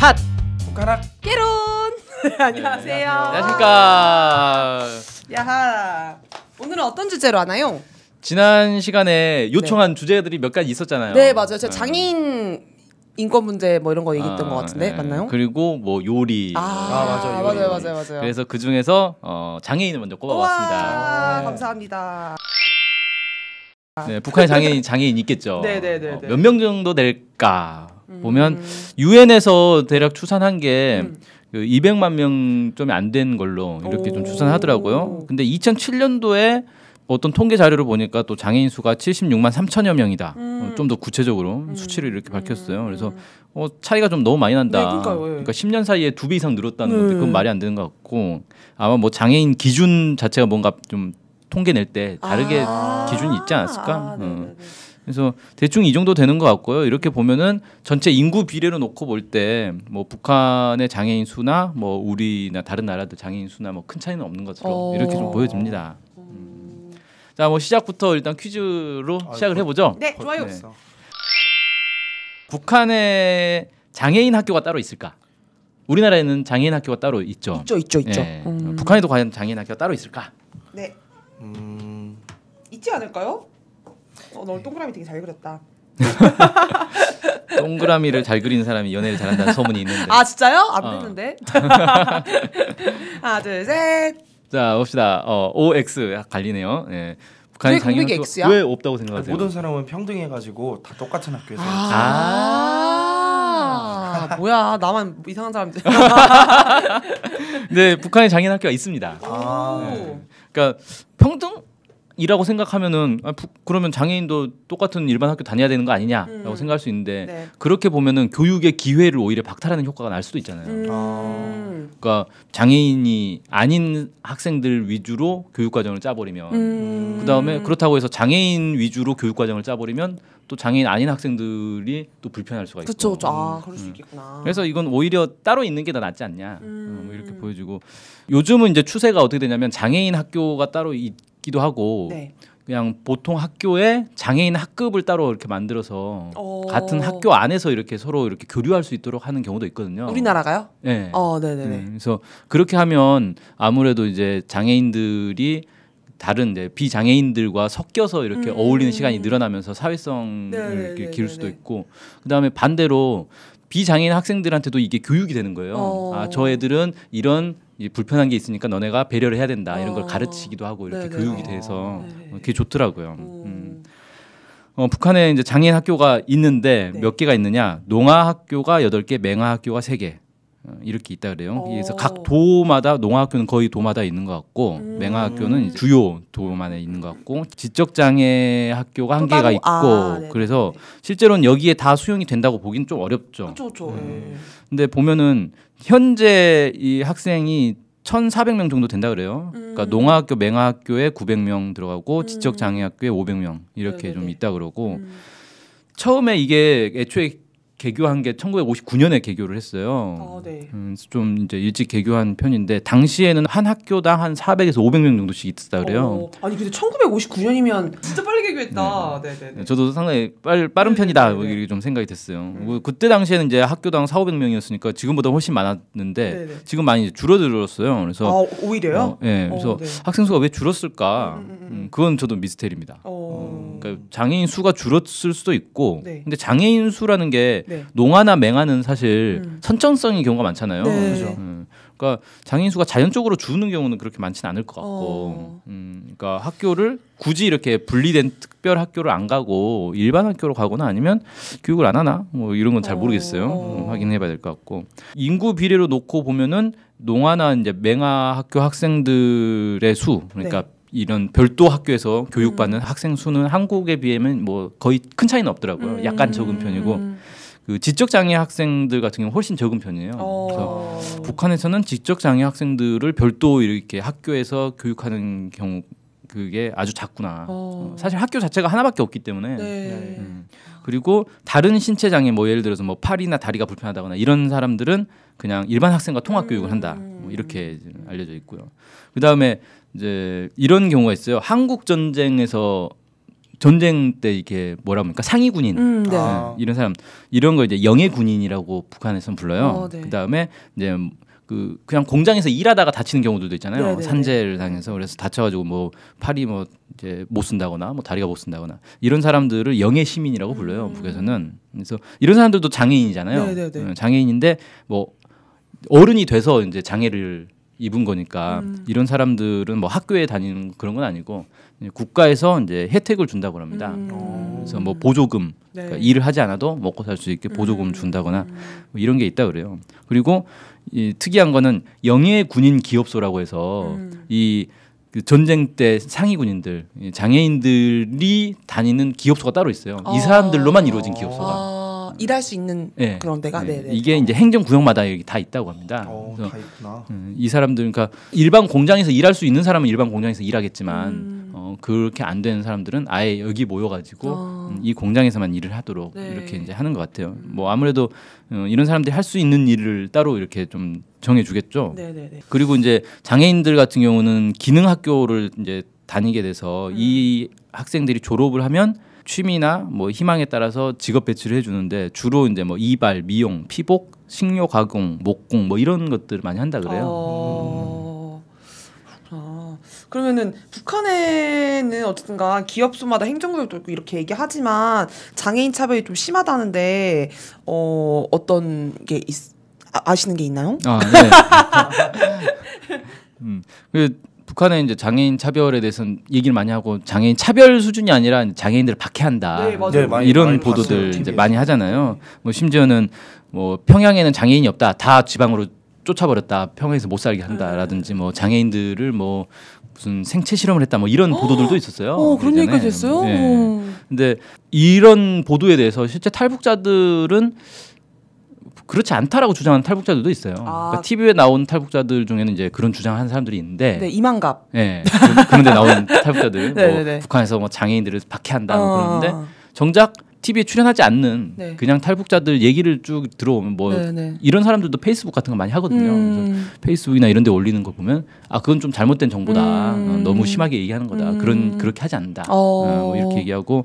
핫 손가락 깨론 네, 안녕하세요. 안녕하십니까. 야하. 오늘은 어떤 주제로 하나요? 지난 시간에 요청한 네. 주제들이 몇 가지 있었잖아요. 네 맞아요. 제가 네. 장인 인권 문제 뭐 이런 거 얘기했던 아, 것 같은데 네. 맞나요? 그리고 뭐 요리. 아, 아 맞아요. 요리. 맞아요, 맞아요, 맞아요. 그래서 그 중에서 어, 장애인을 먼저 꼽아봤습니다. 네. 감사합니다. 네, 북한 장애인 장애인 있겠죠. 네네네. 어, 몇명 정도 될까? 음. 보면 유엔에서 대략 추산한 게 음. 그 200만 명 좀 안 된 걸로 이렇게 오. 좀 추산하더라고요. 근데 2007년도에 어떤 통계 자료를 보니까 또 장애인 수가 76만 3천여 명이다. 어, 음. 좀더 구체적으로 음. 수치를 이렇게 음. 밝혔어요. 그래서 음. 어, 차이가 좀 너무 많이 난다. 네, 예. 그러니까, 네. 그러니까 10년 사이에 두 배 이상 늘었다는 건데 네. 그건 말이 안 되는 것 같고 아마 뭐 장애인 기준 자체가 뭔가 좀 통계 낼 때 다르게 아. 기준이 있지 않았을까? 아, 네, 어. 네, 그래서 대충 이 정도 되는 것 같고요. 이렇게 보면은 전체 인구 비례로 놓고 볼 때 뭐 북한의 장애인 수나 뭐 우리나 다른 나라들 장애인 수나 뭐 큰 차이는 없는 것으로 어. 이렇게 좀 보여집니다. 음. 자, 뭐 시작부터 일단 퀴즈로 아, 시작을 그 해보죠. 네, 좋아요. 네. 북한의 장애인 학교가 따로 있을까? 우리나라에는 장애인 학교가 따로 있죠. 있죠, 있죠, 있죠. 네. 음. 북한에도 과연 장애인 학교가 따로 있을까? 네. 음... 있지 않을까요? 어, 너 동그라미 되게 잘 그렸다. 동그라미를 잘 그리는 사람이 연애를 잘한다는 소문이 있는데. 아 진짜요? 안 어. 되는데. 하나 둘 셋. 자 봅시다. 어 OX 갈리네요. 예. 북한 장애는 왜 없다고 생각하세요? 그 모든 사람은 평등해가지고 다 똑같은 학교에서. 아~, 아~, 아 뭐야 나만 이상한 사람들. 근 북한의 장애인 학교가 있습니다. 아~ 네. 그러니까 평등 이라고 생각하면은 아, 부, 그러면 장애인도 똑같은 일반 학교 다녀야 되는 거 아니냐라고 음. 생각할 수 있는데 네. 그렇게 보면은 교육의 기회를 오히려 박탈하는 효과가 날 수도 있잖아요. 음. 아. 그러니까 장애인이 아닌 학생들 위주로 교육 과정을 짜버리면 음. 그다음에 그렇다고 해서 장애인 위주로 교육 과정을 짜버리면 또 장애인 아닌 학생들이 또 불편할 수가 있고. 그렇죠. 아, 그럴 음. 수 있겠구나. 그래서 이건 오히려 따로 있는 게 더 낫지 않냐. 뭐 이렇게 음. 보여지고 요즘은 이제 추세가 어떻게 되냐면 장애인 학교가 따로 있 기도 하고 네. 그냥 보통 학교에 장애인 학급을 따로 이렇게 만들어서 어... 같은 학교 안에서 이렇게 서로 이렇게 교류할 수 있도록 하는 경우도 있거든요. 우리나라가요? 네. 어, 네네 네, 네. 네. 그래서 그렇게 하면 아무래도 이제 장애인들이 다른 이제 비장애인들과 섞여서 이렇게 음... 어울리는 시간이 늘어나면서 사회성을 이렇게 기울 수도 있고 그다음에 반대로 비장애인 학생들한테도 이게 교육이 되는 거예요. 어... 아저 애들은 이런 이 불편한 게 있으니까 너네가 배려를 해야 된다 이런 걸 어. 가르치기도 하고 이렇게 네네. 교육이 돼서 어, 네, 네. 그게 좋더라고요. 음. 어, 북한에 이제 장애인 학교가 있는데 네. 몇 개가 있느냐? 농아 학교가 여덟 개 맹아 학교가 세개 어, 이렇게 있다 그래요. 어. 그래서 각 도마다 농아 학교는 거의 도마다 있는 것 같고 음. 맹아 학교는 주요 도만에 있는 것 같고 지적 장애 학교가 한 개가 있고 아, 그래서 실제로는 여기에 다 수용이 된다고 보긴 좀 어렵죠. 그쵸, 그쵸. 음. 예. 근데 보면은 현재 이 학생이 1,400명 정도 된다 그래요. 그러니까 음. 그러니까 농학교, 맹학교에 900명 들어가고 음. 지적 장애 학교에 500명 이렇게 네네네. 네, 좀 네. 있다 그러고 음. 처음에 이게 애초에 개교한 게 1959년에 개교를 했어요. 아, 네. 음, 좀 이제 일찍 개교한 편인데 당시에는 한 학교당 한 400에서 500명 정도씩 있었다 그래요. 어, 아니 근데 1959년이면 진짜 빨리 개교했다. 네. 네, 네. 네 저도 상당히 빨, 빠른 네, 편이다 네네 이렇게 좀 생각이 됐어요. 음. 그때 당시에는 이제 학교당 4, 500명이었으니까 지금보다 훨씬 많았는데 네네. 지금 많이 줄어들었어요. 그래서 아, 오히려요? 어, 네. 그래서 네. 학생 수가 왜 줄었을까? 음, 음, 음, 음. 그건 저도 미스테리입니다. 어. 어, 그러니까 장애인 수가 줄었을 수도 있고 네. 근데 장애인 수라는 게 네. 농아나 맹아는 사실 음. 선천성인 경우가 많잖아요. 네. 그렇죠. 음. 그러니까 장인수가 자연적으로 주는 경우는 그렇게 많지는 않을 것 같고, 어. 음, 그러니까 학교를 굳이 이렇게 분리된 특별 학교를 안 가고 일반 학교로 가거나 아니면 교육을 안 하나 뭐 이런 건잘 어. 모르겠어요. 음, 어. 음, 확인해봐야 될 것 같고 인구 비례로 놓고 보면은 농아나 이제 맹아 학교 학생들의 수 그러니까 네. 이런 별도 학교에서 교육받는 음. 학생 수는 한국에 비하면 뭐 거의 큰 차이는 없더라고요. 음. 약간 적은 편이고. 음. 그 지적 장애 학생들 같은 경우 훨씬 적은 편이에요. 어. 그래서 북한에서는 지적 장애 학생들을 별도 이렇게 학교에서 교육하는 경우 그게 아주 작구나. 어. 사실 학교 자체가 하나밖에 없기 때문에. 네. 음. 그리고 다른 신체 장애 뭐 예를 들어서 뭐 팔이나 다리가 불편하다거나 이런 사람들은 그냥 일반 학생과 통합 음. 교육을 한다. 뭐 이렇게 알려져 있고요. 그다음에 이제 이런 경우가 있어요. 한국 전쟁에서 전쟁 때 이게 뭐라 합니까 상위 군인 음, 네. 네. 아. 이런 사람 이런 걸 이제 영예 군인이라고 북한에서는 불러요. 어, 네. 그다음에 이제 그 그냥 공장에서 일하다가 다치는 경우들도 있잖아요. 네네네. 네, 네. 산재를 당해서 그래서 다쳐가지고 뭐 팔이 뭐 이제 못 쓴다거나 뭐 다리가 못 쓴다거나 이런 사람들을 영예 시민이라고 불러요 음. 북에서는. 그래서 이런 사람들도 장애인이잖아요. 네네네. 음, 장애인인데 뭐 어른이 돼서 이제 장애를 입은 거니까 음. 이런 사람들은 뭐 학교에 다니는 그런 건 아니고 국가에서 이제 혜택을 준다고 합니다. 음. 어. 그래서 뭐 보조금 그러니까 네. 그러니까 일을 하지 않아도 먹고 살 수 있게 보조금 음. 준다거나 뭐 이런 게 있다 그래요. 그리고 이 특이한 거는 영예 군인 기업소라고 해서 음. 이그 전쟁 때 상위 군인들 장애인들이 다니는 기업소가 따로 있어요. 아. 이 어. 사람들로만 이루어진 기업소가. 아. 일할 수 있는 네. 그런 데가 네. 이게 이제 행정 구역마다 여기 다 있다고 합니다. 오, 어, 그래서 다 있구나. 음, 이 사람들 그러니까 일반 공장에서 일할 수 있는 사람은 일반 공장에서 일하겠지만 음. 어, 그렇게 안 되는 사람들은 아예 여기 모여가지고 어. 음, 이 공장에서만 일을 하도록 네. 이렇게 이제 하는 것 같아요. 뭐 아무래도 어, 이런 사람들이 할 수 있는 일을 따로 이렇게 좀 정해주겠죠. 네네네. 그리고 이제 장애인들 같은 경우는 기능 학교를 이제 다니게 돼서 음. 이 학생들이 졸업을 하면 취미나 뭐 희망에 따라서 직업 배치를 해주는데 주로 이제 뭐 이발, 미용, 피복, 식료 가공, 목공 뭐 이런 것들 을 많이 한다 그래요. 어... 음. 아, 그러면은 북한에는 어쨌든가 기업소마다 행정구역도 있고 이렇게 얘기하지만 장애인 차별이 좀 심하다는데 어 어떤 게 있, 아, 아시는 게 있나요? 아 네. 음, 그 북한의 이제 장애인 차별에 대해서는 얘기를 많이 하고 장애인 차별 수준이 아니라 장애인들을 박해한다 네, 네, 많이, 이런 많이 보도들 봤어요, 이제 많이 하잖아요. 뭐 심지어는 뭐 평양에는 장애인이 없다 다 지방으로 쫓아버렸다 평양에서 못 살게 한다라든지 뭐 장애인들을 뭐 무슨 생체 실험을 했다 뭐 이런 어? 보도들도 있었어요. 어, 그런 얘기까지 했어요. 네. 어. 근데 이런 보도에 대해서 실제 탈북자들은 그렇지 않다라고 주장하는 탈북자들도 있어요. 아. 그러니까 TV에 나온 탈북자들 중에는 이제 그런 주장하는 사람들이 있는데 네, 이만갑. 예. 네, 그런데 나온 탈북자들 뭐 네, 네, 네. 북한에서 뭐 장애인들을 박해한다 뭐 어. 그러는데 정작 TV에 출연하지 않는 네. 그냥 탈북자들 얘기를 쭉 들어오면 뭐 네네. 이런 사람들도 페이스북 같은 거 많이 하거든요. 음. 페이스북이나 이런 데 올리는 거 보면 아 그건 좀 잘못된 정보다. 어, 음. 너무 심하게 얘기하는 거다. 음. 그런 그렇게 하지 않는다. 어. 어, 뭐 이렇게 얘기하고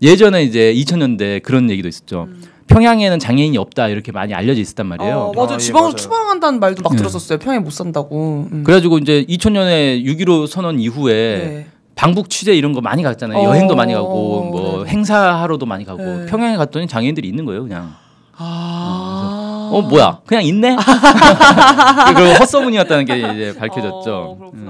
예전에 이제 2000년대 그런 얘기도 있었죠. 음. 평양에는 장애인이 없다 이렇게 많이 알려져 있었단 말이에요. 어, 맞아 아, 지방으로 예, 추방한다는 말도 막 네. 들었었어요. 평양 못 산다고. 음. 그래가지고 이제 2000년에 6.15 선언 이후에 네. 방북 취재 이런 거 많이 갔잖아요. 어, 여행도 많이 가고 어, 뭐 네. 행사하러도 많이 가고 네. 평양에 갔더니 장애인들이 있는 거예요, 그냥. 아. 어, 어 뭐야 그냥 있네. 그, 그리고 헛소문이었다는 게 이제 밝혀졌죠. 어, 음.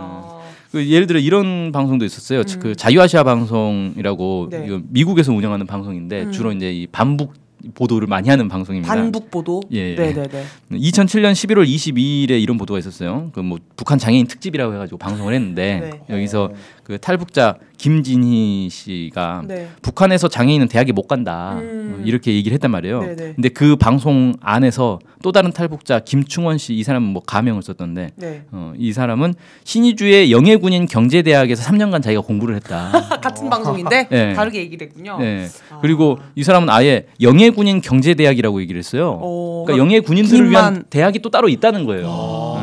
그 예를 들어 이런 방송도 있었어요. 음. 그 자유아시아 방송이라고 네. 미국에서 운영하는 방송인데 음. 주로 이제 이 반북 보도를 많이 하는 방송입니다. 반북 보도. 예. 네네네. 2007년 11월 22일에 이런 보도가 있었어요. 그 뭐 북한 장애인 특집이라고 해가지고 방송을 했는데 네. 여기서 어. 그 탈북자 김진희 씨가 네. 북한에서 장애인은 대학에 못 간다 음. 뭐 이렇게 얘기를 했단 말이에요. 네네. 네. 근데 그 방송 안에서 또 다른 탈북자 김충원 씨 이 사람은 뭐 가명을 썼던데 네. 어, 이 사람은 신의주의 영예군인 경제대학에서 3년간 자기가 공부를 했다. 같은 방송인데 네. 다르게 얘기를 했군요. 네. 아. 그리고 이 사람은 아예 영예군인 경제대학이라고 얘기를 했어요. 오, 그러니까 영예군인들을 김만... 위한 대학이 또 따로 있다는 거예요. 아.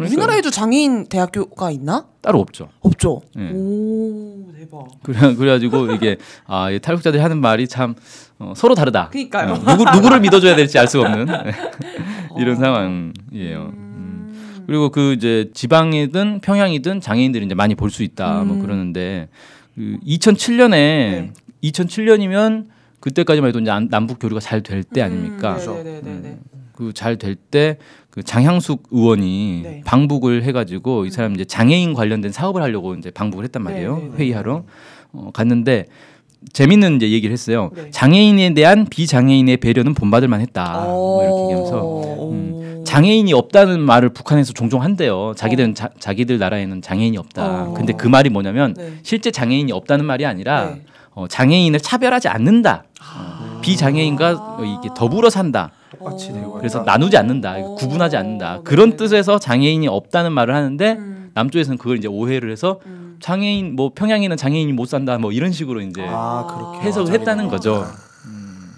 그러니까. 우리나라에도 장애인 대학교가 있나? 따로 없죠. 없죠. 네. 오 대박. 그래 그래가지고 이게 아 탈북자들이 하는 말이 참 어, 서로 다르다. 그니까요. 어, 누구 누구를 믿어줘야 될지 알 수가 없는 예. 이런 어. 상황이에요. 음. 음. 그리고 그 이제 지방이든 평양이든 장애인들이 이제 많이 볼 수 있다 뭐 음. 뭐 그러는데 그 2007년에 네. 2007년이면 그때까지만 해도 이제 남북 교류가 잘 될때 음. 아닙니까? 네, 네, 네, 음, 그렇죠. 그잘될때 그 장향숙 의원이 네. 방북을 해가지고 이 사람 음. 이제 장애인 관련된 사업을 하려고 이제 방북을 했단 네, 말이에요 네네네. 네. 회의하러 어, 갔는데 재밌는 이제 얘기를 했어요. 네. 장애인에 대한 비장애인의 배려는 본받을 만했다. 뭐 어. 이렇게 얘기하면서 음, 장애인이 없다는 말을 북한에서 종종 한대요. 자기들은 어. 자, 기들 나라에는 장애인이 없다. 어. 근데 그 말이 뭐냐면 네. 실제 장애인이 없다는 말이 아니라 네. 어, 장애인을 차별하지 않는다. 아. 어, 비장애인과 이게 더불어 산다. 똑같이 대우 어. 그래서 나누지 않는다, 어. 구분하지 않는다 네. 그런 뜻에서 장애인이 없다는 말을 하는데 음. 남쪽에서는 그걸 이제 오해를 해서 음. 장애인 뭐 평양에는 장애인이 못 산다 뭐 이런 식으로 이제 아, 해석을 했다는 거죠. 음.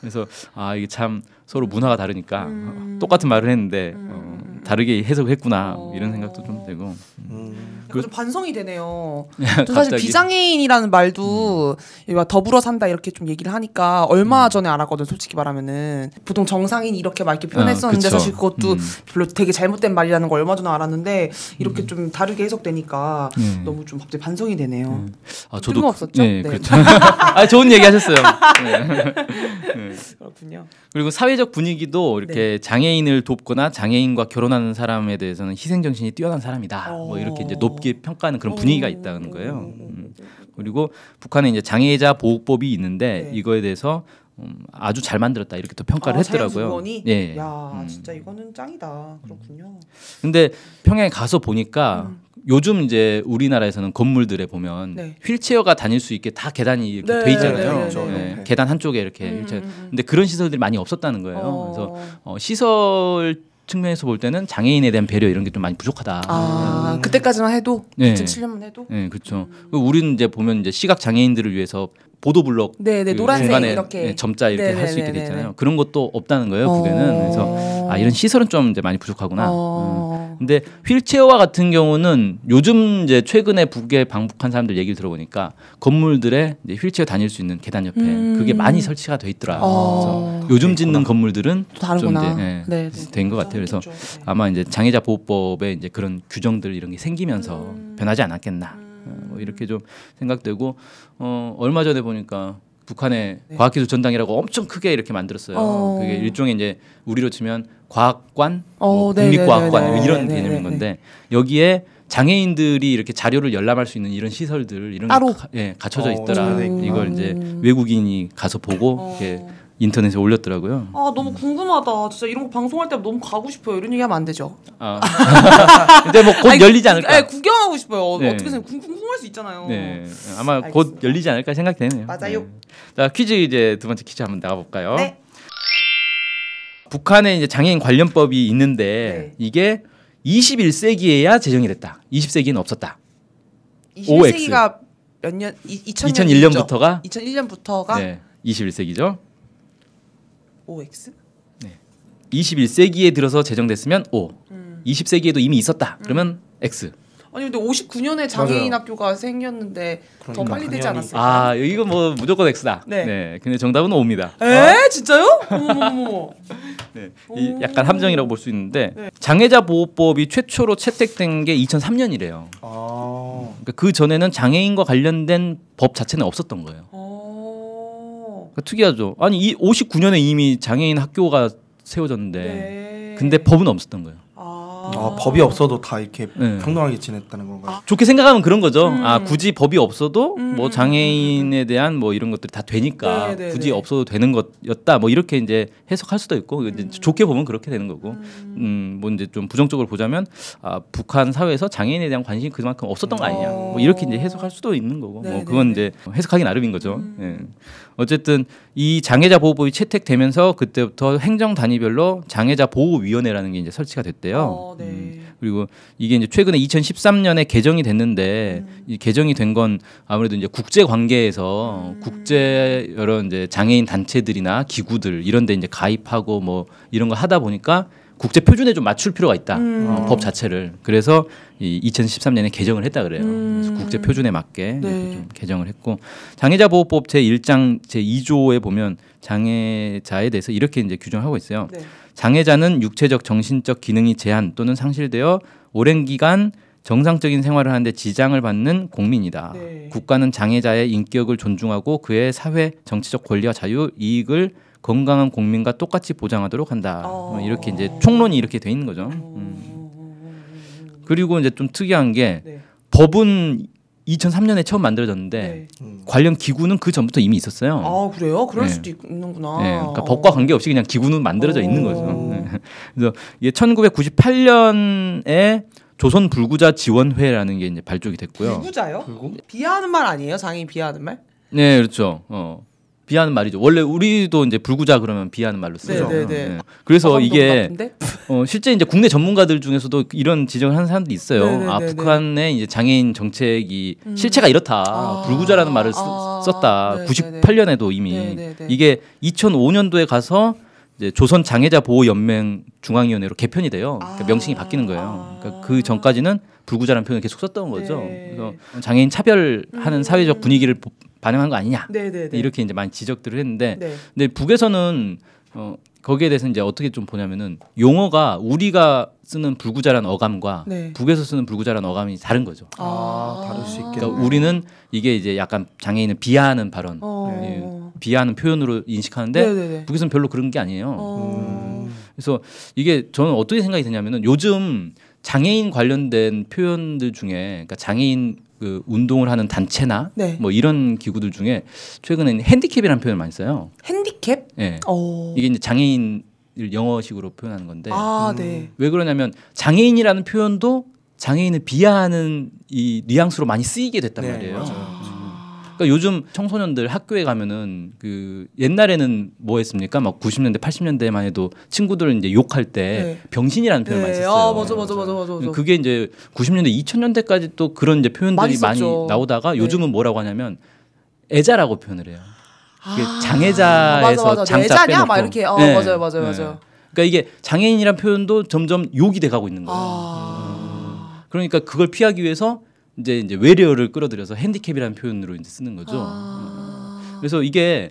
그래서 아 이게 참 서로 문화가 다르니까 음. 똑같은 말을 했는데. 음. 어, 다르게 해석했구나 어... 뭐 이런 생각도 좀 되고 음. 그, 좀 반성이 되네요. 저 사실 비장애인이라는 말도 음. 더불어 산다 이렇게 좀 얘기를 하니까 얼마 음. 전에 알았거든 솔직히 말하면은 보통 정상인 이렇게 막 이렇게 표현했었는데 아, 사실 그것도 음. 별로 되게 잘못된 말이라는 걸 얼마 전에 알았는데 이렇게 음. 좀 다르게 해석되니까 네. 너무 좀 갑자기 반성이 되네요. 네. 아 저도 없었죠. 네, 네. 그렇죠. 아 좋은 얘기하셨어요. 네. 그렇군요. 그리고 사회적 분위기도 이렇게 네. 장애인을 돕거나 장애인과 결혼 뛰어난 사람에 대해서는 희생 정신이 뛰어난 사람이다. 뭐 이렇게 이제 어. 높게 평가하는 그런 어. 분위기가 있다는 거예요. 네, 네, 네, 음. 그리고 북한에 이제 장애자 보호법이 있는데 네. 이거에 대해서 음, 아주 잘 만들었다 이렇게 또 평가를 아, 했더라고요. 예. 야, 음. 진짜 이거는 짱이다. 그렇군요. 근데 평양에 가서 보니까 음. 요즘 이제 우리나라에서는 건물들에 보면 네. 휠체어가 다닐 수 있게 다 계단이 이렇게 네, 돼 있잖아요. 네, 네, 그렇죠. 네, 계단 한쪽에 이렇게 음, 휠체어. 음, 음. 근데 그런 시설들이 많이 없었다는 거예요. 어. 그래서 어, 어 시설 측면에서 볼 때는 장애인에 대한 배려 이런 게 좀 많이 부족하다. 아, 음. 그때까지만 해도 네. 2007년만 해도. 네, 그렇죠. 음. 우리는 이제 보면 이제 시각 장애인들을 위해서 보도 블록 네, 네, 그 중간에 이렇게 네, 점자 이렇게 네, 할수 네, 있게 됐잖아요. 그런 것도 없다는 거예요, 국에는. 그래서 아, 이런 시설은 좀 이제 많이 부족하구나. 어. 음. 어. 근데 휠체어와 같은 경우는 요즘 이제 최근에 북에 방북한 사람들 얘기를 들어보니까 건물들에 휠체어 다닐 수 있는 계단 옆에 음. 그게 많이 설치가 돼 있더라. 어. 그 요즘 짓는 건물들은 좀 이제 예, 네, 네. 된것 같아요. 그래서 그렇죠. 네. 아마 이제 장애자 보호법에 이제 그런 규정들 이런 게 생기면서 음. 변하지 않았겠나 음. 어, 뭐 이렇게 좀 생각되고 어, 얼마 전에 보니까 북한의 네. 과학기술 전당이라고 엄청 크게 이렇게 만들었어요. 어. 그게 일종의 이제 우리로 치면 과학관, 어, 뭐 네, 국립과학관 네, 네, 이런 개념인 건데 여기에 장애인들이 이렇게 자료를 열람할 수 있는 이런 시설들 이런 따로? 가, 예, 갖춰져 어, 있더라. 어, 이걸 이제 음. 외국인이 가서 보고 어. 이렇게 인터넷에 올렸더라고요. 아 너무 음. 궁금하다. 진짜 이런 거 방송할 때 너무 가고 싶어요. 이런 얘기하면 안 되죠. 아. 근데 뭐 곧 열리지 않을까. 아 구경하고 싶어요. 네. 어떻게 생각? 궁금할 수 있잖아요. 네. 아마 알겠습니다. 곧 열리지 않을까 생각되네요. 맞아요. 네. 자 퀴즈 이제 두 번째 퀴즈 한번 나가볼까요? 네. 북한에 이제 장애인 관련법이 있는데 네. 이게 21세기에야 제정이 됐다. 20세기는 없었다. 21세기가 몇 년? 2 0 0 1년부터가 2001년부터가 네, 21세기죠. OX? 네. 21세기에 들어서 제정됐으면 O. 음. 20세기에도 이미 있었다. 음. 그러면 X. 아니 근데 59년에 장애인 맞아요. 학교가 생겼는데 그러니까. 더 빨리 되지 않았어요? 아이건뭐 무조건 X다. 네. 네. 근데 정답은 O입니다. 에 아. 진짜요? 네. 이 약간 함정이라고 볼 수 있는데 네. 장애자 보호법이 최초로 채택된 게 2003년이래요. 아. 그러니까 그 전에는 장애인과 관련된 법 자체는 없었던 거예요. 아. 그러니까 특이하죠. 아니 이 59년에 이미 장애인 학교가 세워졌는데 네. 근데 법은 없었던 거예요. 아, 법이 없어도 다 이렇게 네. 평등하게 지냈다는 건가요? 아. 좋게 생각하면 그런 거죠. 음. 아 굳이 법이 없어도 음. 뭐 장애인에 대한 뭐 이런 것들이 다 되니까 네, 네, 굳이 네. 없어도 되는 것였다. 뭐 이렇게 이제 해석할 수도 있고 이제 음. 좋게 보면 그렇게 되는 거고 음뭐 음, 이제 좀 부정적으로 보자면 아 북한 사회에서 장애인에 대한 관심이 그만큼 없었던 거 아니냐. 뭐 이렇게 이제 해석할 수도 있는 거고 뭐 네, 네, 그건 이제 해석하기 나름인 거죠. 음. 예. 어쨌든 이 장애자 보호법이 채택되면서 그때부터 행정 단위별로 장애자 보호위원회라는 게 이제 설치가 됐대요. 어. 음. 네. 음, 그리고 이게 이제 최근에 2013년에 개정이 됐는데 음. 이 개정이 된 건 아무래도 이제 국제 관계에서 음. 국제 여러 이제 장애인 단체들이나 기구들 이런 데 이제 가입하고 뭐 이런 거 하다 보니까 국제 표준에 좀 맞출 필요가 있다 음. 어, 법 자체를 그래서 이 2013년에 개정을 했다 그래요 그래서 음. 국제 표준에 맞게 네. 좀 개정을 했고 장애자 보호법 제 1장 제 2조에 보면 장애자에 대해서 이렇게 이제 규정하고 있어요. 네. 장애자는 육체적 정신적 기능이 제한 또는 상실되어 오랜 기간 정상적인 생활을 하는데 지장을 받는 국민이다. 네. 국가는 장애자의 인격을 존중하고 그의 사회 정치적 권리와 자유 이익을 건강한 국민과 똑같이 보장하도록 한다. 어. 이렇게 이제 어. 총론이 이렇게 돼 있는 거죠. 어. 음. 그리고 이제 좀 특이한 게 네. 법은 2003년에 처음 만들어졌는데 네. 음. 관련 기구는 그 전부터 이미 있었어요. 아 그래요? 그럴 네. 수도 있는구나. 네. 그러니까 어. 법과 관계없이 그냥 기구는 만들어져 어. 있는 거죠. 네. 그래서 이게 1998년에 조선 불구자 지원회라는 게 이제 발족이 됐고요. 불구자요? 불구? 비하하는 말 아니에요? 상인 비하하는 말? 네, 그렇죠. 어. 비하는 말이죠. 원래 우리도 이제 불구자 그러면 비하는 말로 쓰죠. 네. 네, 네. 네. 그래서 이게 어, 실제 이제 국내 전문가들 중에서도 이런 지적을 하는 사람도 있어요. 네네네네. 아 북한의 이제 장애인 정책이 음. 실체가 이렇다. 아. 불구자라는 말을 쓰, 아. 썼다. 네 98년에도 이미 네네네. 이게 2005년도에 가서 이제 조선 장애자 보호 연맹 중앙위원회로 개편이 돼요. 그러니까 아. 명칭이 바뀌는 거예요. 그러니까 그 아. 전까지는 불구자라는 표현을 계속 썼던 거죠. 네. 그래서 장애인 차별하는 음. 사회적 분위기를 반응한 거 아니냐 네네네. 네, 네. 이렇게 이제 많이 지적들을 했는데 네. 근데 북에서는 어, 거기에 대해서 이제 어떻게 좀 보냐면은 용어가 우리가 쓰는 불구자란 어감과 네. 북에서 쓰는 불구자란 어감이 다른 거죠. 아, 아 다를 수 있게. 그러니까 우리는 이게 이제 약간 장애인을 비하하는 발언, 어. 예, 비하하는 표현으로 인식하는데 네네네. 네, 북에서는 별로 그런 게 아니에요. 어. 음. 그래서 이게 저는 어떻게 생각이 드냐면은 요즘 장애인 관련된 표현들 중에 그러니까 장애인 그 운동을 하는 단체나 네. 뭐 이런 기구들 중에 최근에는 핸디캡이라는 표현을 많이 써요. 핸디캡? 네. 이게 이제 장애인 을 영어식으로 표현하는 건데 아, 음. 네. 왜 그러냐면 장애인이라는 표현도 장애인을 비하하는 이 뉘앙스로 많이 쓰이게 됐단 네, 말이에요. 맞아요. 그러니까 요즘 청소년들 학교에 가면은 그 옛날에는 뭐 했습니까? 막 90년대, 80년대만 해도 친구들은 이제 욕할 때 네. 병신이라는 표현 많이 네. 썼어요. 아, 맞아, 맞아, 맞아, 맞아, 맞아. 그게 이제 90년대, 2000년대까지 또 그런 이제 표현들이 많이, 많이 나오다가 네. 요즘은 뭐라고 하냐면 애자라고 표현을 해요. 아, 장애자에서 아 장자 빼놓고. 막 이렇게. 어, 네. 맞아요, 맞아요, 네. 맞아요. 그러니까 이게 장애인이란 표현도 점점 욕이 돼가고 있는 거예요. 아~ 그러니까 그걸 피하기 위해서 이제 이제 외래어를 끌어들여서 핸디캡이라는 표현으로 이제 쓰는 거죠. 아... 그래서 이게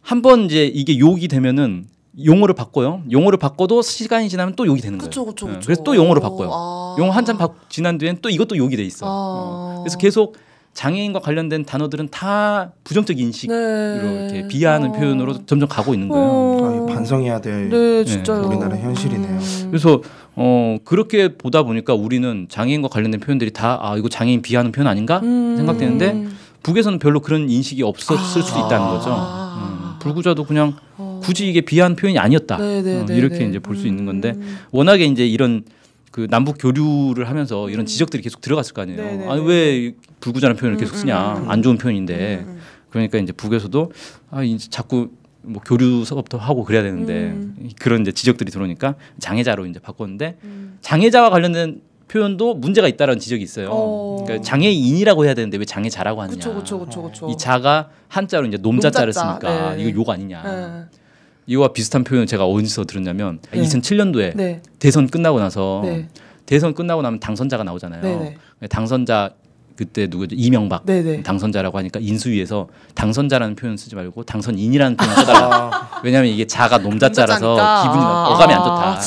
한 번 이제 이게 욕이 되면은 용어를 바꿔요. 용어를 바꿔도 시간이 지나면 또 욕이 되는 거예요. 그쵸, 그쵸, 예, 그쵸. 그래서 또 용어로 바꿔요. 아... 용어 한참 바... 지난 뒤엔 또 이것도 욕이 돼 있어. 아... 어. 그래서 계속 장애인과 관련된 단어들은 다 부정적 인식으로 네. 이렇게 비하하는 어. 표현으로 점점 가고 있는 거예요. 어. 아, 반성해야 될 네, 네, 진짜요. 우리나라 현실이네요. 음. 그래서 어, 그렇게 보다 보니까 우리는 장애인과 관련된 표현들이 다 아, 이거 장애인 비하하는 표현 아닌가 음. 생각되는데 북에서는 별로 그런 인식이 없었을 아. 수도 있다는 거죠. 아. 음, 불구자도 그냥 어. 굳이 이게 비하한 표현이 아니었다. 네, 네, 어, 네 이렇게 이제 볼수 음. 있는 건데 워낙에 이제 이런 그 남북 교류를 하면서 음. 이런 지적들이 계속 들어갔을 거 아니에요. 네, 네, 네, 아니 왜 불구자라는 표현을 계속 음, 음, 쓰냐 안 좋은 표현인데 그러니까 이제 북에서도 아 이제 자꾸 뭐 교류 사업도 하고 그래야 되는데 음. 그런 이제 지적들이 들어오니까 장애자로 이제 바꿨는데 음. 장애자와 관련된 표현도 문제가 있다라는 지적이 있어요. 어. 그러니까 장애인이라고 해야 되는데 왜 장애자라고 하느냐. 그쵸, 그쵸, 그쵸, 이 자가 한자로 이제 놈자자를 쓰니까 네. 이거 욕 아니냐. 네. 이와 비슷한 표현을 제가 어디서 들었냐면 네. 2007년도에 네. 대선 끝나고 나서 네. 대선 끝나고 나면 당선자가 나오잖아요. 네네. 네. 네, 당선자 그때 누구죠? 이명박 네네. 네. 당선자라고 하니까 인수위에서 당선자라는 표현 쓰지 말고 당선인이라는 표현 써달라. 아. 왜냐하면 이게 자가 놈자자라서 기분이 아~ 어감이 안 좋다. 아,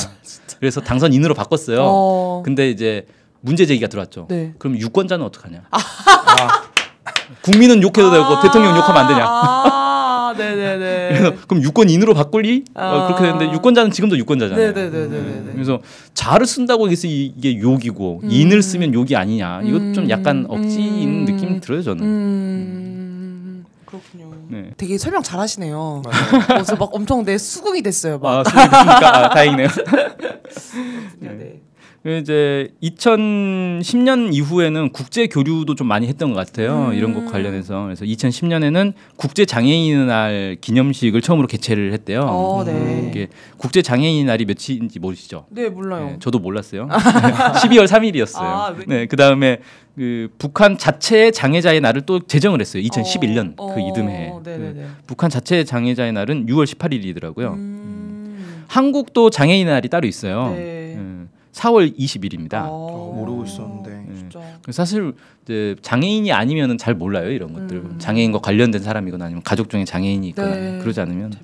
그래서 당선인으로 바꿨어요. 어... 근데 이제 문제 제기가 들어왔죠. 네. 그럼 유권자는 어떡하냐? 아~ 국민은 욕해도 되고 아. 대통령 욕하면 안 되냐? 아. 그래서 네. 그럼 유권인으로 바꿀리 어, 아. 그렇게 되는데 유권자는 지금도 유권자잖아요. 음. 그래서 자를 쓴다고 해서 이게 욕이고 음. 인을 쓰면 욕이 아니냐. 이것 좀 음. 약간 억지인 음. 느낌 들어요 저는. 음. 그렇군요. 네. 되게 설명 잘하시네요. 그래서 막 엄청 내 수긍이 됐어요. 막. 아, 수긍이 됐습니까? 아, 다행이네요. 네. 그 이제 2010년 이후에는 국제 교류도 좀 많이 했던 것 같아요. 음. 이런 것 관련해서 그래서 2010년에는 국제 장애인의 날 기념식을 처음으로 개최를 했대요. 어, 음. 네. 음. 이게 국제 장애인 날이 며칠인지 모르시죠? 네, 몰라요. 네, 저도 몰랐어요. 12월 3일이었어요. 아, 네, 그 다음에 그 북한 자체 장애자의 날을 또 제정을 했어요. 2011년 어, 그 어, 이듬해. 어, 그 네, 네. 북한 자체 장애자의 날은 6월 18일이더라고요. 음. 음. 한국도 장애인 날이 따로 있어요. 네. 4월 20일입니다. 어, 아, 아, 모르고 있었는데. 네. 진짜. 사실 이제 장애인이 아니면은 잘 몰라요 이런 것들. 음. 장애인과 관련된 사람이거나 아니면 가족 중에 장애인이 있거나 네. 그러지 않으면. 네.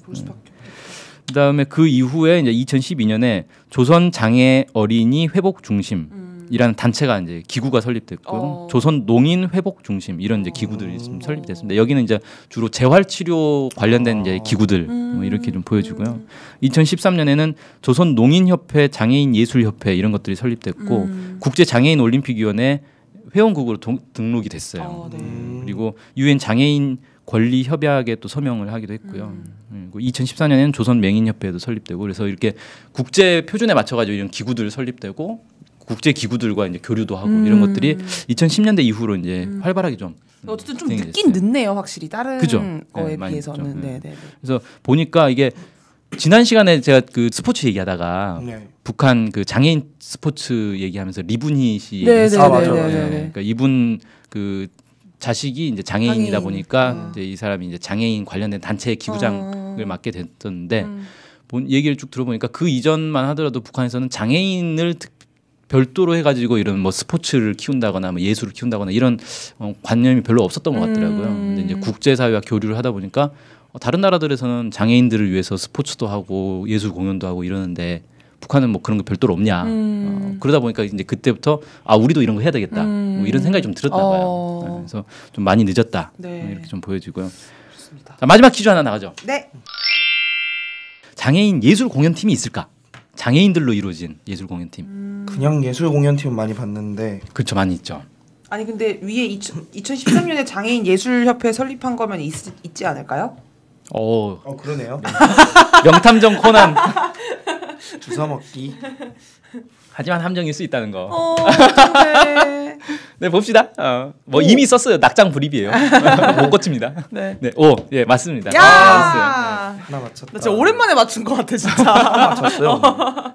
그다음에 그 이후에 이제 2012년에 조선 장애 어린이 회복 중심. 음. 이라는 단체가 이제 기구가 설립됐고 어. 조선 농인 회복 중심 이런 이제 기구들이 지 설립됐습니다. 여기는 이제 주로 재활 치료 관련된 이제 아. 기구들 뭐 음. 이렇게 좀 보여주고요. 2013년에는 음. 조선 농인 협회, 장애인 예술 협회 이런 것들이 설립됐고 음. 국제 장애인 올림픽 위원회 회원국으로 동, 등록이 됐어요. 어, 네. 그리고 유엔 장애인 권리 협약에 또 서명을 하기도 했고요. 음. 그리고 2014년에는 조선 맹인 협회도 설립되고 그래서 이렇게 국제 표준에 맞춰 가지고 이런 기구들 설립되고 국제 기구들과 이제 교류도 하고 음. 이런 것들이 2010년대 이후로 이제 음. 활발하게 좀 어쨌든 좀 늦긴 됐 늦네요, 확실히 다른 그죠? 거에 네, 비해서는. 네, 음. 네, 네, 그래서 보니까 이게 지난 시간에 제가 그 스포츠 얘기하다가 네. 북한 그 장애인 스포츠 얘기하면서 리분희 씨 네, 네, 네, 아, 맞죠. 네, 네, 네, 그러니까 이분 그 자식이 이제 장애인이다 장애인. 보니까 어. 이제 이 사람이 이제 장애인 관련된 단체의 기구장을 어. 맡게 됐었는데 음. 본 얘기를 쭉 들어보니까 그 이전만 하더라도 북한에서는 장애인을 특, 별도로 해가지고 이런 뭐 스포츠를 키운다거나 뭐 예술을 키운다거나 이런 어, 관념이 별로 없었던 것 같더라고요. 음. 근데 이제 국제사회와 교류를 하다 보니까 어, 다른 나라들에서는 장애인들을 위해서 스포츠도 하고 예술 공연도 하고 이러는데 북한은 뭐 그런 거 별도로 없냐. 음. 어, 그러다 보니까 이제 그때부터 아 우리도 이런 거 해야 되겠다. 뭐 음. 뭐 이런 생각이 좀 들었나 봐요. 어. 네, 그래서 좀 많이 늦었다. 네. 어, 이렇게 좀 보여지고요. 좋습니다. 자, 마지막 퀴즈 하나 나가죠. 네. 장애인 예술 공연 팀이 있을까? 장애인들로 이루어진 예술 공연팀. 음... 그냥 예술 공연팀 많이 봤는데. 그렇죠, 많이 있죠. 아니 근데 위에 2000, 2013년에 장애인 예술협회 설립한 거면 있, 있지 않을까요? 어, 어 그러네요. 네. 명탐정 코난 주사 먹기. 하지만 함정일 수 있다는 거. 어, 네 봅시다. 어, 뭐 오. 이미 썼어요. 낙장 불입이에요. 못 고칩니다. 네. 네. 오, 예 맞습니다. 야! 아, 네. 하나 맞췄다. 나 진짜 오랜만에 맞춘 것 같아 진짜. 맞췄어요. 어.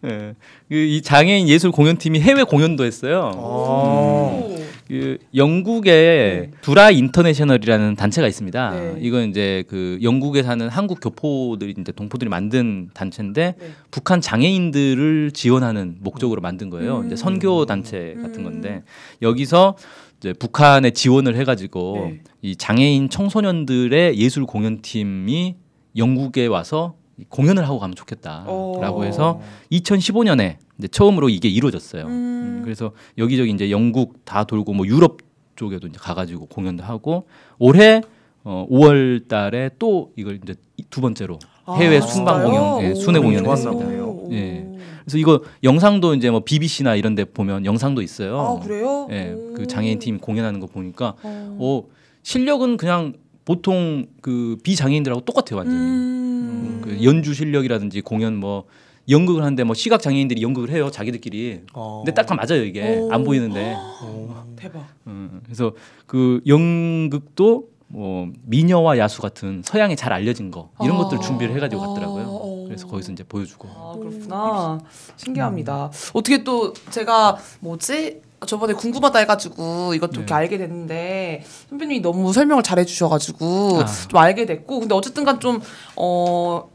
네. 그 이 장애인 예술 공연팀이 해외 공연도 했어요. 오. 아. 음. 그 영국에 네. 두라 인터내셔널이라는 단체가 있습니다. 네. 이건 이제 그 영국에 사는 한국 교포들이 이제 동포들이 만든 단체인데 네. 북한 장애인들을 지원하는 목적으로 음. 만든 거예요. 음. 이제 선교 단체 음. 같은 건데 여기서 이제 북한에 지원을 해가지고 네. 이 장애인 청소년들의 예술 공연팀이 영국에 와서 공연을 하고 가면 좋겠다라고 해서 2015년에 이제 처음으로 이게 이루어졌어요. 음. 음, 그래서 여기저기 이제 영국 다 돌고 뭐 유럽 쪽에도 이제 가가지고 공연도 하고 올해 어, 5월달에 또 이걸 이제 두 번째로 아, 해외 아, 순방 공연, 예, 순회 공연을 했습니다. 예. 그래서 이거 영상도 이제 뭐 BBC나 이런데 보면 영상도 있어요. 아 그래요? 예, 그 장애인 팀이 공연하는 거 보니까 오. 어. 어, 실력은 그냥 보통 그 비장애인들하고 똑같아요 완전. 히 음. 그 연주 실력이라든지 공연 뭐 연극을 하는데 뭐 시각 장애인들이 연극을 해요 자기들끼리. 어. 근데 딱다 맞아요 이게 오. 안 보이는데. 어. 대박. 음, 그래서 그 연극도 뭐 미녀와 야수 같은 서양에 잘 알려진 거 이런 아. 것들 준비를 해가지고 갔더라고요. 어, 어. 그래서 거기서 이제 보여주고. 아, 그렇구나. 신기합니다. 음. 어떻게 또 제가 뭐지? 저번에 궁금하다 해가지고 이것도 네. 이렇게 알게 됐는데 선배님이 너무 설명을 잘해주셔가지고 아. 좀 알게 됐고 근데 어쨌든간 좀어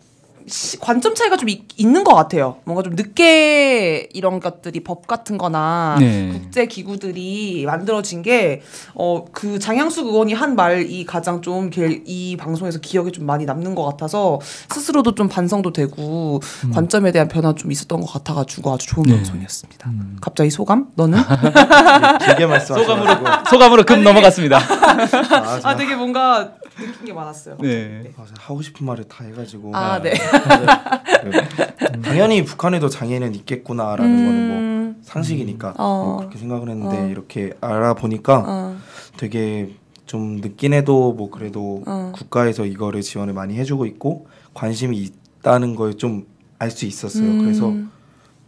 관점 차이가 좀 이, 있는 것 같아요. 뭔가 좀 늦게 이런 것들이 법 같은 거나 네. 국제 기구들이 만들어진 게 어 그장양숙 의원이 한 말이 가장 좀 이 방송에서 기억에 좀 많이 남는 것 같아서 스스로도 좀 반성도 되고 음. 관점에 대한 변화 좀 있었던 것 같아가지고 아주 좋은 네. 방송이었습니다. 음. 갑자기 소감? 너는? 네, 길게 말씀 소감으로 소감으로 금 넘어갔습니다. 아, 아, 되게 뭔가 느낀 게 많았어요. 네. 네. 아, 하고 싶은 말을 다 해가지고. 아 네. 네. 당연히 북한에도 장애는 있겠구나라는 음... 거는 뭐 음. 상식이니까 어. 뭐 그렇게 생각을 했는데 어. 이렇게 알아보니까 어. 되게 좀느끼네도뭐 그래도 어. 국가에서 이거를 지원을 많이 해주고 있고 관심이 있다는 걸 좀 알 수 있었어요. 음... 그래서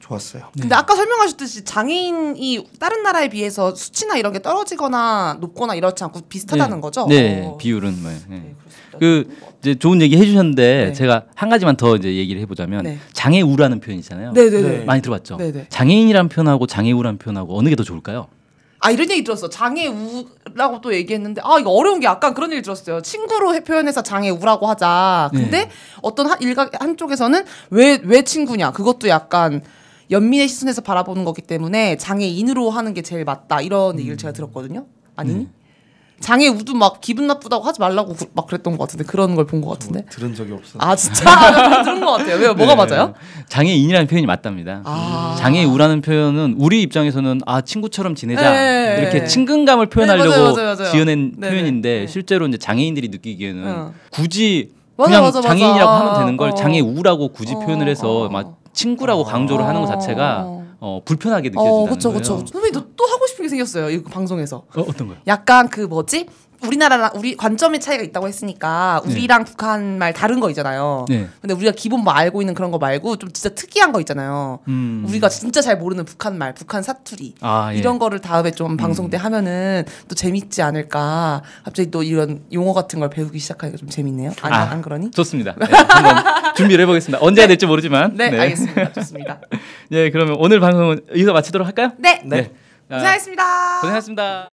좋았어요. 네. 근데 아까 설명하셨듯이 장애인이 다른 나라에 비해서 수치나 이런 게 떨어지거나 높거나 이렇지 않고 비슷하다는 네. 거죠? 네, 어. 비율은 뭐. 네. 네 그 네. 이제 좋은 얘기 해주셨는데 제가 한 가지만 더 이제 얘기를 해보자면 장애우라는 표현이잖아요. 네네 많이 들어봤죠. 네네. 장애인이란 표현하고 장애우란 표현하고 어느 게 더 좋을까요? 아 이런 얘기 들었어 장애우라고 또 얘기했는데 아 이거 어려운 게 약간 그런 얘기 들었어요 친구로 표현해서 장애우라고 하자 근데 네. 어떤 한 일각 한쪽에서는 왜 왜 친구냐 그것도 약간 연민의 시선에서 바라보는 거기 때문에 장애인으로 하는 게 제일 맞다 이런 음. 얘기를 제가 들었거든요. 아니 음. 장애 우도막 기분 나쁘다고 하지 말라고 그, 막 그랬던 것 같은데 그런 걸 본 것 같은데 들은 적이 없어. 아 진짜 들은 것 같아요. 왜요? 뭐가 네. 맞아요? 장애인이라는 표현이 맞답니다. 아. 장애 우라는 표현은 우리 입장에서는 아 친구처럼 지내자 네. 네, 네. 이렇게 친근감을 표현하려고 네, 맞아요, 맞아요, 맞아요. 지어낸 네, 표현인데 실제로 이제 장애인들이 느끼기에는 어. 굳이 그냥 맞아, 맞아. 장애인이라고 하면 되는 어, 걸 어. 장애우라고 굳이 어. 표현을 해서 어. 막 친구라고 아. 강조를 하는 것 자체가 어, 불편하게 어, 느껴진다는 어, 그쵸, 거예요. 그쵸, 그쵸. 선배님 또 하고 싶은 게 생겼어요. 이 방송에서. 어, 어떤 거요? 약간 그 뭐지? 우리나라랑 우리 관점의 차이가 있다고 했으니까 네. 우리랑 네. 북한 말 다른 거 있잖아요. 네. 근데 우리가 기본 뭐 알고 있는 그런 거 말고 좀 진짜 특이한 거 있잖아요. 음. 우리가 진짜 잘 모르는 북한 말, 북한 사투리 아, 예. 이런 거를 다음에 좀 음. 방송 때 하면은 또 재밌지 않을까. 갑자기 또 이런 용어 같은 걸 배우기 시작하니까 좀 재밌네요. 아니, 아, 안 그러니? 좋습니다. 네, 한번 준비를 해보겠습니다. 언제 해 네. 될지 모르지만. 네, 네. 알겠습니다. 좋습니다. 네, 그러면 오늘 방송은 여기서 마치도록 할까요? 네. 네. 고생하셨습니다. 아, 고생하셨습니다.